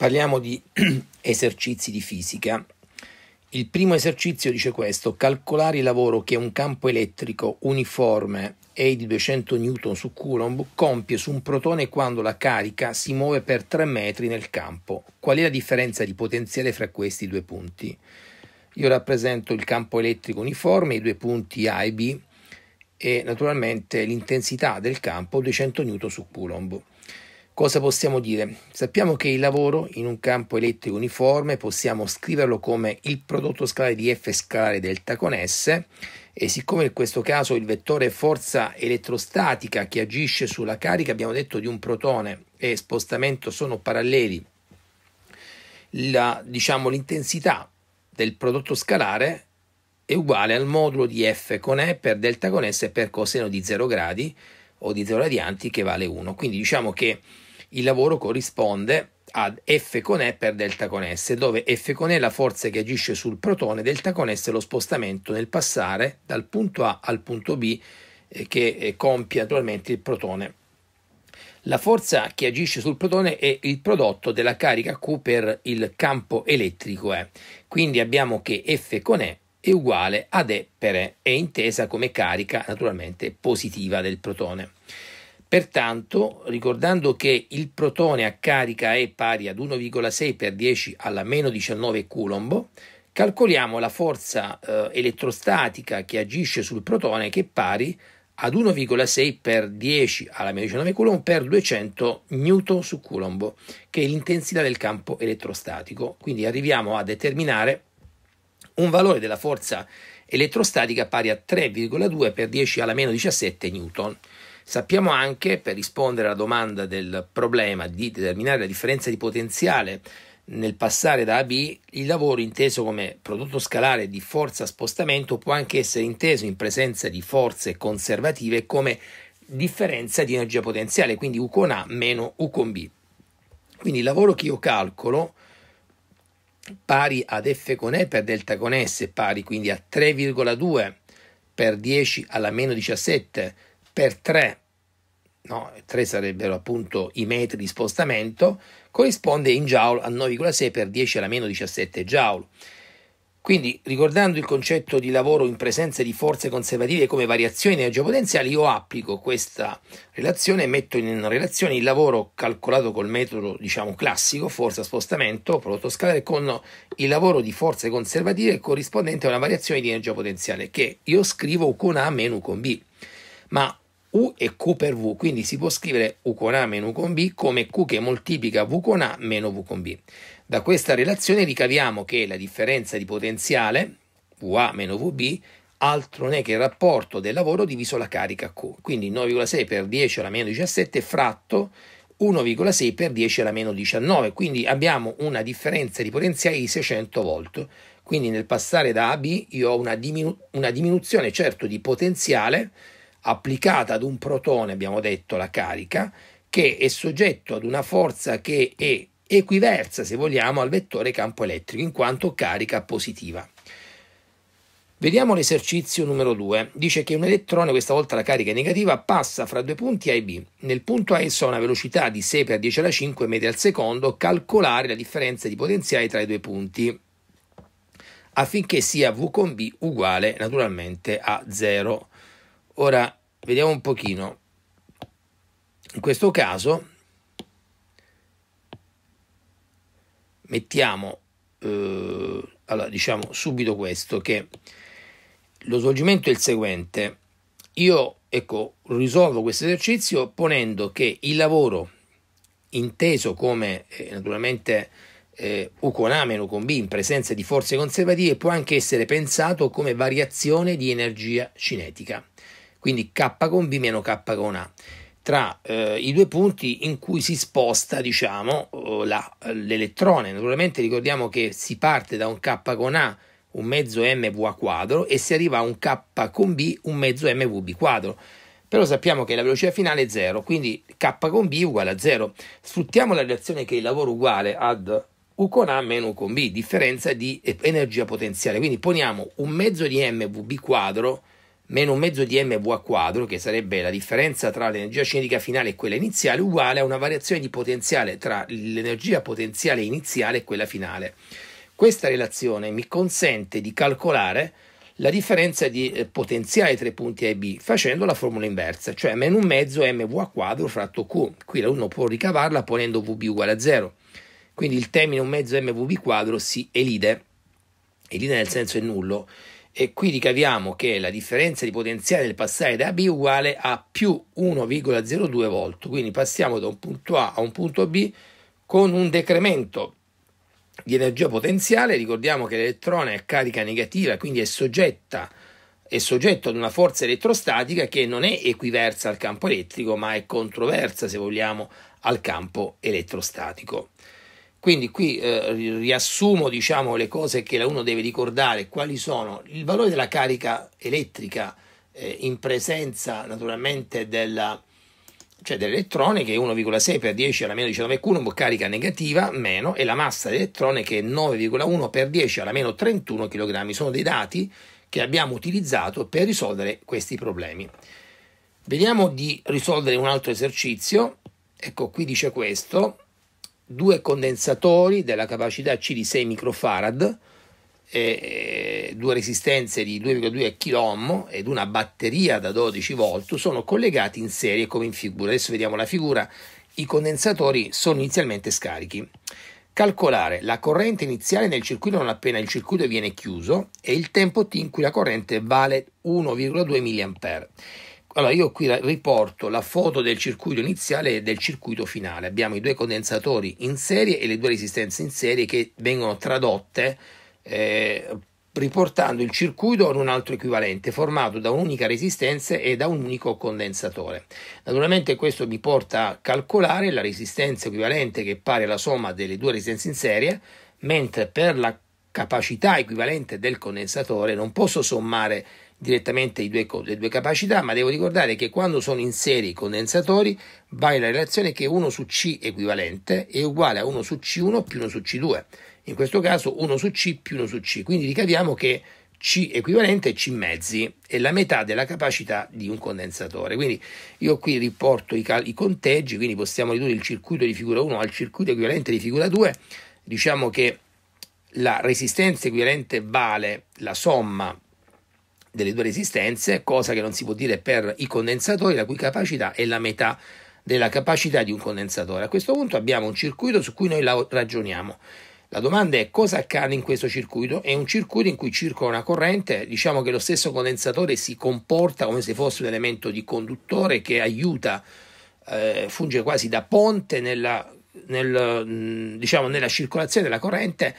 Parliamo di esercizi di fisica. Il primo esercizio dice questo, calcolare il lavoro che un campo elettrico uniforme e di 200 N su Coulomb compie su un protone quando la carica si muove per 3 metri nel campo. Qual è la differenza di potenziale fra questi due punti? Io rappresento il campo elettrico uniforme, i due punti A e B e naturalmente l'intensità del campo 200 N su Coulomb. Cosa possiamo dire? Sappiamo che il lavoro in un campo elettrico uniforme possiamo scriverlo come il prodotto scalare di F scalare delta con S e siccome in questo caso il vettore forza elettrostatica che agisce sulla carica, abbiamo detto di un protone e spostamento sono paralleli, la, diciamo l'intensità del prodotto scalare è uguale al modulo di F con E per delta con S per coseno di 0 gradi o di radianti che vale 1. Quindi diciamo che il lavoro corrisponde ad F con E per delta con S, dove F con E è la forza che agisce sul protone, delta con S è lo spostamento nel passare dal punto A al punto B eh, che eh, compie naturalmente il protone. La forza che agisce sul protone è il prodotto della carica Q per il campo elettrico E. Eh. Quindi abbiamo che F con E è uguale ad eppere, è intesa come carica naturalmente positiva del protone. Pertanto, ricordando che il protone a carica è pari ad 1,6 per 10 alla meno 19 coulomb, calcoliamo la forza eh, elettrostatica che agisce sul protone che è pari ad 1,6 per 10 alla meno 19 coulomb per 200 newton su coulomb, che è l'intensità del campo elettrostatico. Quindi arriviamo a determinare un valore della forza elettrostatica pari a 3,2 per 10 alla meno 17 newton. Sappiamo anche, per rispondere alla domanda del problema di determinare la differenza di potenziale nel passare da A a B, il lavoro inteso come prodotto scalare di forza spostamento può anche essere inteso in presenza di forze conservative come differenza di energia potenziale, quindi U con A meno U con B. Quindi il lavoro che io calcolo pari ad f con e per delta con s pari quindi a 3,2 per 10 alla meno 17 per 3, no, 3 sarebbero appunto i metri di spostamento, corrisponde in joule a 9,6 per 10 alla meno 17 joule. Quindi, ricordando il concetto di lavoro in presenza di forze conservative come variazioni energiopotenziali, io applico questa relazione e metto in relazione il lavoro calcolato col metodo, diciamo, classico, forza spostamento, prodotto scalare, con il lavoro di forze conservative corrispondente a una variazione di energia potenziale che io scrivo con A meno con B. Ma U e Q per V, quindi si può scrivere U con A meno U con B come Q che moltiplica V con A meno V con B. Da questa relazione ricaviamo che la differenza di potenziale VA meno VB altro non è che il rapporto del lavoro diviso la carica Q, quindi 9,6 per 10 alla meno 17 fratto 1,6 per 10 alla meno 19, quindi abbiamo una differenza di potenziale di 600 volt. Quindi nel passare da A a B io ho una, diminu- una diminuzione certo di potenziale applicata ad un protone, abbiamo detto la carica, che è soggetto ad una forza che è equiversa, se vogliamo, al vettore campo elettrico, in quanto carica positiva. Vediamo l'esercizio numero 2. Dice che un elettrone, questa volta la carica è negativa, passa fra due punti A e B. Nel punto A essa ha una velocità di 6 per 10 alla 5 metri al secondo. Calcolare la differenza di potenziale tra i due punti affinché sia V con B uguale naturalmente a 0. Ora vediamo un pochino. In questo caso mettiamo eh, allora diciamo subito questo che lo svolgimento è il seguente. Io ecco, risolvo questo esercizio ponendo che il lavoro inteso come eh, naturalmente eh, U con A meno con B in presenza di forze conservative può anche essere pensato come variazione di energia cinetica quindi K con B meno K con A, tra eh, i due punti in cui si sposta diciamo, eh, la, l'elettrone. Naturalmente ricordiamo che si parte da un K con A, un mezzo MVA quadro, e si arriva a un K con B, un mezzo mvb quadro però sappiamo che la velocità finale è 0, quindi k con b uguale a 0. Sfruttiamo la relazione che è il lavoro uguale ad u con a meno u con b, differenza di eh, energia potenziale. Quindi poniamo un mezzo di mvb quadro meno un mezzo di mV a quadro, che sarebbe la differenza tra l'energia cinetica finale e quella iniziale, uguale a una variazione di potenziale tra l'energia potenziale iniziale e quella finale. Questa relazione mi consente di calcolare la differenza di eh, potenziale tra i punti A e B facendo la formula inversa, cioè meno un mezzo mv a quadro fratto q. Qui uno può ricavarla ponendo vb uguale a 0. Quindi il termine un mezzo mvb quadro si elide, elide nel senso è nullo e qui ricaviamo che la differenza di potenziale del passare da B è uguale a più 1,02 volt, quindi passiamo da un punto A a un punto B con un decremento di energia potenziale, ricordiamo che l'elettrone è a carica negativa, quindi è soggetta è soggetto ad una forza elettrostatica che non è equiversa al campo elettrico, ma è controversa, se vogliamo, al campo elettrostatico. Quindi qui eh, riassumo diciamo, le cose che uno deve ricordare, quali sono il valore della carica elettrica eh, in presenza naturalmente della, cioè dell'elettrone che è 1,6 per 10 alla meno 19 coulomb, carica negativa, meno, e la massa dell'elettrone che è 9,1 per 10 alla meno 31 kg. Sono dei dati che abbiamo utilizzato per risolvere questi problemi. Vediamo di risolvere un altro esercizio. Ecco, qui dice questo, due condensatori della capacità C di 6 microfarad, e eh, due resistenze di 2,2 kOhm ed una batteria da 12 V sono collegati in serie come in figura. Adesso vediamo la figura. I condensatori sono inizialmente scarichi. Calcolare la corrente iniziale nel circuito non appena il circuito viene chiuso e il tempo T in cui la corrente vale 1,2 mA. Allora io qui riporto la foto del circuito iniziale e del circuito finale. Abbiamo i due condensatori in serie e le due resistenze in serie che vengono tradotte eh, riportando il circuito ad un altro equivalente formato da un'unica resistenza e da un unico condensatore. Naturalmente questo mi porta a calcolare la resistenza equivalente che è pari alla somma delle due resistenze in serie, mentre per la capacità equivalente del condensatore non posso sommare direttamente due, le due capacità, ma devo ricordare che quando sono in serie i condensatori vale la relazione che 1 su C equivalente è uguale a 1 su C1 più 1 su C2, in questo caso 1 su C più 1 su C, quindi ricaviamo che C equivalente è C mezzi, è la metà della capacità di un condensatore. Quindi io qui riporto i, cal- i conteggi, quindi possiamo ridurre il circuito di figura 1 al circuito equivalente di figura 2, diciamo che la resistenza equivalente vale la somma delle due resistenze, cosa che non si può dire per i condensatori, la cui capacità è la metà della capacità di un condensatore. A questo punto abbiamo un circuito su cui noi ragioniamo. La domanda è cosa accade in questo circuito? È un circuito in cui circola una corrente, diciamo che lo stesso condensatore si comporta come se fosse un elemento di conduttore che aiuta, eh, funge quasi da ponte nella, nel, diciamo, nella circolazione della corrente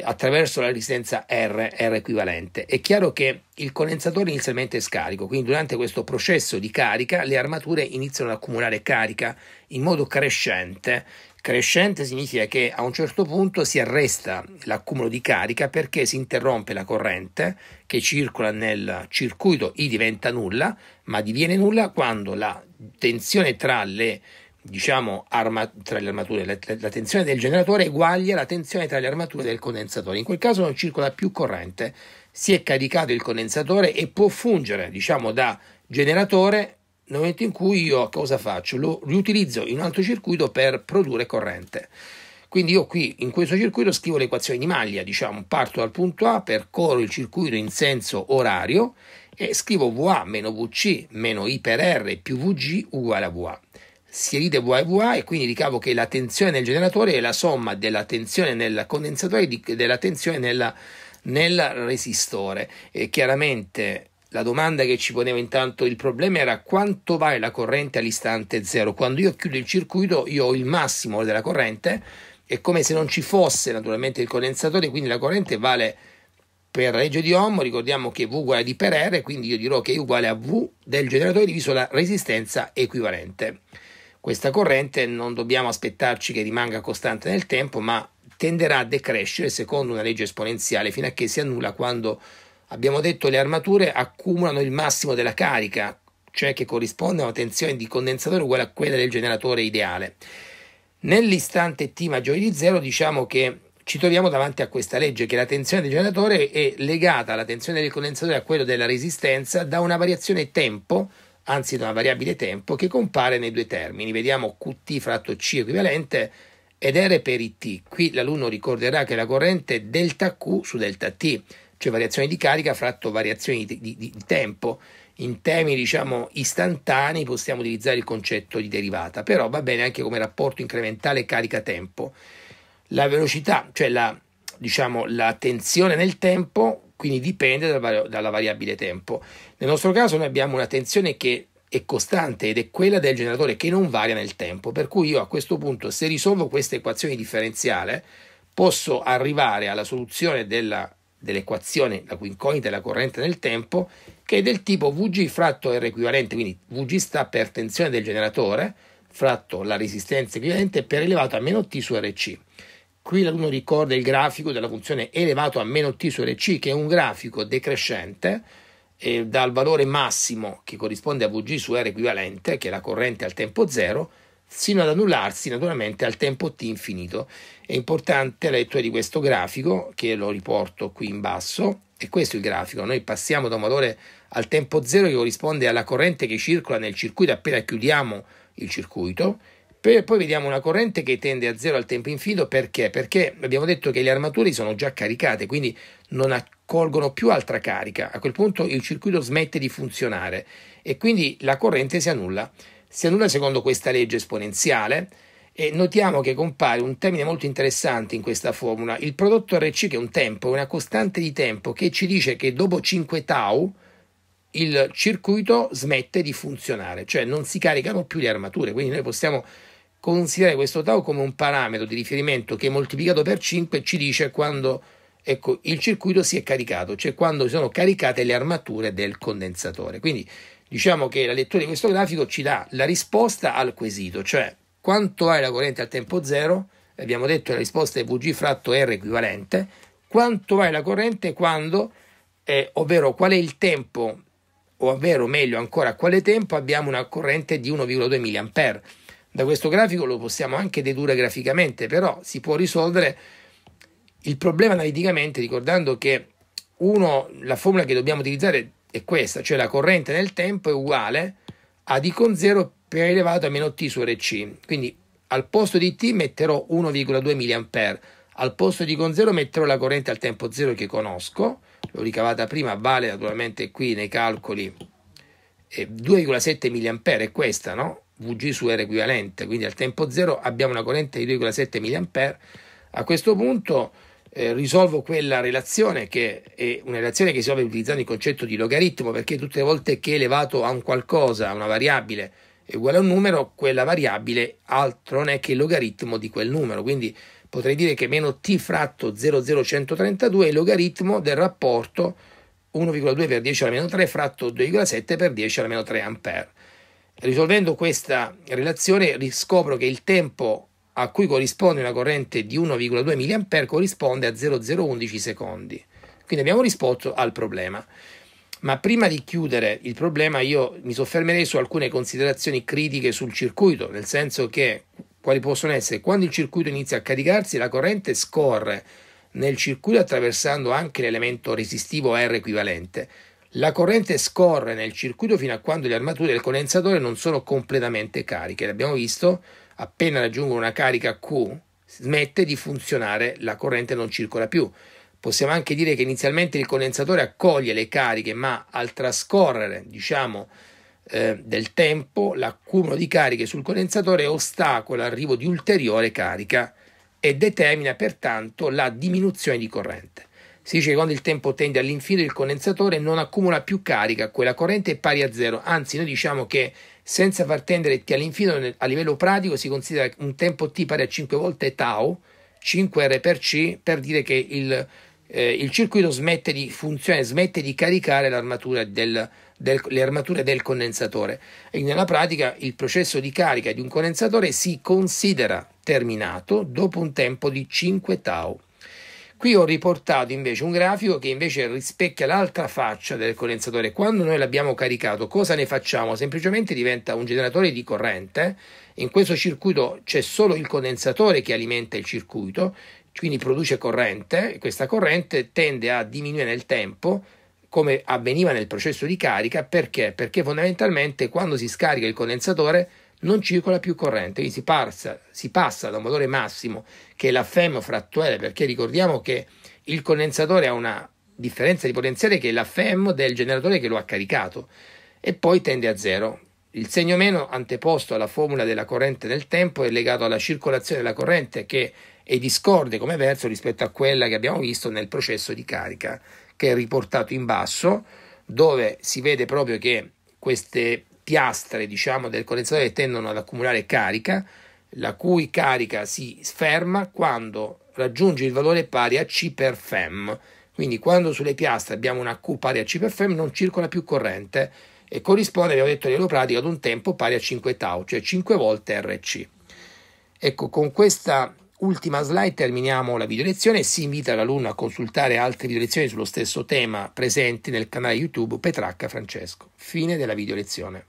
attraverso la resistenza R, R equivalente. È chiaro che il condensatore inizialmente è scarico, quindi durante questo processo di carica le armature iniziano ad accumulare carica in modo crescente. Crescente significa che a un certo punto si arresta l'accumulo di carica perché si interrompe la corrente che circola nel circuito, I diventa nulla, ma diviene nulla quando la tensione tra le diciamo, arma, tra le armature, la, la, tensione del generatore è uguale alla tensione tra le armature del condensatore. In quel caso non circola più corrente, si è caricato il condensatore e può fungere, diciamo, da generatore nel momento in cui io cosa faccio? Lo riutilizzo in un altro circuito per produrre corrente. Quindi io qui in questo circuito scrivo l'equazione di maglia, diciamo, parto dal punto A, percorro il circuito in senso orario e scrivo VA VC I per R più VG uguale a VA si schierite VAVA e quindi ricavo che la tensione nel generatore è la somma della tensione nel condensatore e della tensione nella, nel resistore. E chiaramente la domanda che ci poneva intanto il problema era quanto vale la corrente all'istante zero. Quando io chiudo il circuito io ho il massimo della corrente, è come se non ci fosse naturalmente il condensatore, quindi la corrente vale per legge di Ohm ricordiamo che V uguale di per R, quindi io dirò che è uguale a V del generatore diviso la resistenza equivalente. Questa corrente non dobbiamo aspettarci che rimanga costante nel tempo, ma tenderà a decrescere secondo una legge esponenziale fino a che si annulla quando, abbiamo detto, le armature accumulano il massimo della carica, cioè che corrisponde a una tensione di condensatore uguale a quella del generatore ideale. Nell'istante T maggiore di 0 diciamo che ci troviamo davanti a questa legge che la tensione del generatore è legata alla tensione del condensatore a quella della resistenza da una variazione tempo anzi da una variabile tempo, che compare nei due termini. Vediamo Qt fratto C equivalente ed R per IT. Qui l'alunno ricorderà che la corrente delta Q su delta T, cioè variazione di carica fratto variazioni di, di, di tempo. In temi diciamo istantanei possiamo utilizzare il concetto di derivata, però va bene anche come rapporto incrementale carica-tempo. La velocità, cioè la, diciamo, la tensione nel tempo quindi dipende dal dalla variabile tempo. Nel nostro caso noi abbiamo una tensione che è costante ed è quella del generatore che non varia nel tempo, per cui io a questo punto se risolvo questa equazione differenziale posso arrivare alla soluzione della, dell'equazione la cui incognita è la corrente nel tempo che è del tipo Vg fratto R equivalente, quindi Vg sta per tensione del generatore fratto la resistenza equivalente per elevato a meno T su Rc. Qui l'alunno ricorda il grafico della funzione elevato a meno t su rc, che è un grafico decrescente eh, dal valore massimo che corrisponde a Vg su R equivalente, che è la corrente al tempo zero, sino ad annullarsi naturalmente al tempo t infinito. È importante la lettura di questo grafico, che lo riporto qui in basso, e questo è il grafico. Noi passiamo da un valore al tempo zero che corrisponde alla corrente che circola nel circuito appena chiudiamo il circuito, poi vediamo una corrente che tende a zero al tempo infinito perché? Perché abbiamo detto che le armature sono già caricate, quindi non accolgono più altra carica. A quel punto il circuito smette di funzionare e quindi la corrente si annulla. Si annulla secondo questa legge esponenziale e notiamo che compare un termine molto interessante in questa formula, il prodotto RC che è un tempo, una costante di tempo che ci dice che dopo 5 tau il circuito smette di funzionare, cioè non si caricano più le armature, quindi noi possiamo considerare questo tau come un parametro di riferimento che moltiplicato per 5 ci dice quando ecco, il circuito si è caricato, cioè quando sono caricate le armature del condensatore. Quindi diciamo che la lettura di questo grafico ci dà la risposta al quesito, cioè quanto hai la corrente al tempo 0, abbiamo detto che la risposta è Vg fratto R equivalente, quanto vai la corrente quando, eh, ovvero qual è il tempo, ovvero meglio ancora a quale tempo abbiamo una corrente di 1,2 mA. Da questo grafico lo possiamo anche dedurre graficamente, però si può risolvere il problema analiticamente ricordando che uno, la formula che dobbiamo utilizzare è questa, cioè la corrente nel tempo è uguale a D con 0 per elevato a meno T su RC. Quindi al posto di T metterò 1,2 mA, al posto di con 0 metterò la corrente al tempo 0 che conosco, l'ho ricavata prima, vale naturalmente qui nei calcoli 2,7 eh, mA è questa, no? Vg su R equivalente, quindi al tempo 0 abbiamo una corrente di 2,7 mA. A questo punto eh, risolvo quella relazione che è una relazione che si trova utilizzando il concetto di logaritmo perché tutte le volte che elevato a un qualcosa, a una variabile è uguale a un numero, quella variabile altro non è che il logaritmo di quel numero, quindi potrei dire che meno t fratto 00132 è il logaritmo del rapporto 1,2 per 10 alla meno 3 fratto 2,7 per 10 alla meno 3 ampere. Risolvendo questa relazione riscopro che il tempo a cui corrisponde una corrente di 1,2 mA corrisponde a 0,011 secondi. Quindi abbiamo risposto al problema. Ma prima di chiudere il problema io mi soffermerei su alcune considerazioni critiche sul circuito, nel senso che quali possono essere quando il circuito inizia a caricarsi la corrente scorre nel circuito attraversando anche l'elemento resistivo R equivalente la corrente scorre nel circuito fino a quando le armature del condensatore non sono completamente cariche. L'abbiamo visto, appena raggiungono una carica Q, smette di funzionare, la corrente non circola più. Possiamo anche dire che inizialmente il condensatore accoglie le cariche, ma al trascorrere, diciamo, eh, del tempo, l'accumulo di cariche sul condensatore ostacola l'arrivo di ulteriore carica e determina pertanto la diminuzione di corrente. Si dice che quando il tempo tende all'infinito il condensatore non accumula più carica, quella corrente è pari a zero, anzi noi diciamo che senza far tendere T all'infinito a livello pratico si considera un tempo T pari a 5 volte tau, 5R per C, per dire che il, eh, il circuito smette di funzionare, smette di caricare l'armatura del, del, le armature del condensatore e nella pratica il processo di carica di un condensatore si considera terminato dopo un tempo di 5 tau. Qui ho riportato invece un grafico che invece rispecchia l'altra faccia del condensatore. Quando noi l'abbiamo caricato, cosa ne facciamo? Semplicemente diventa un generatore di corrente. In questo circuito c'è solo il condensatore che alimenta il circuito, quindi produce corrente. Questa corrente tende a diminuire nel tempo come avveniva nel processo di carica, perché? Perché fondamentalmente quando si scarica il condensatore non circola più corrente, quindi si passa, si passa da un valore massimo che è la FEM frattuale, perché ricordiamo che il condensatore ha una differenza di potenziale che è la FEM del generatore che lo ha caricato e poi tende a zero. Il segno meno anteposto alla formula della corrente nel tempo è legato alla circolazione della corrente che è discorde come verso rispetto a quella che abbiamo visto nel processo di carica, che è riportato in basso, dove si vede proprio che queste piastre diciamo, del condensatore tendono ad accumulare carica, la cui carica si sferma quando raggiunge il valore pari a C per Fem. Quindi quando sulle piastre abbiamo una Q pari a C per Fem non circola più corrente e corrisponde, abbiamo detto in pratico, ad un tempo pari a 5 tau, cioè 5 volte RC. Ecco, con questa ultima slide terminiamo la videolezione si invita l'alunno a consultare altre videolezioni sullo stesso tema presenti nel canale YouTube Petracca Francesco. Fine della videolezione.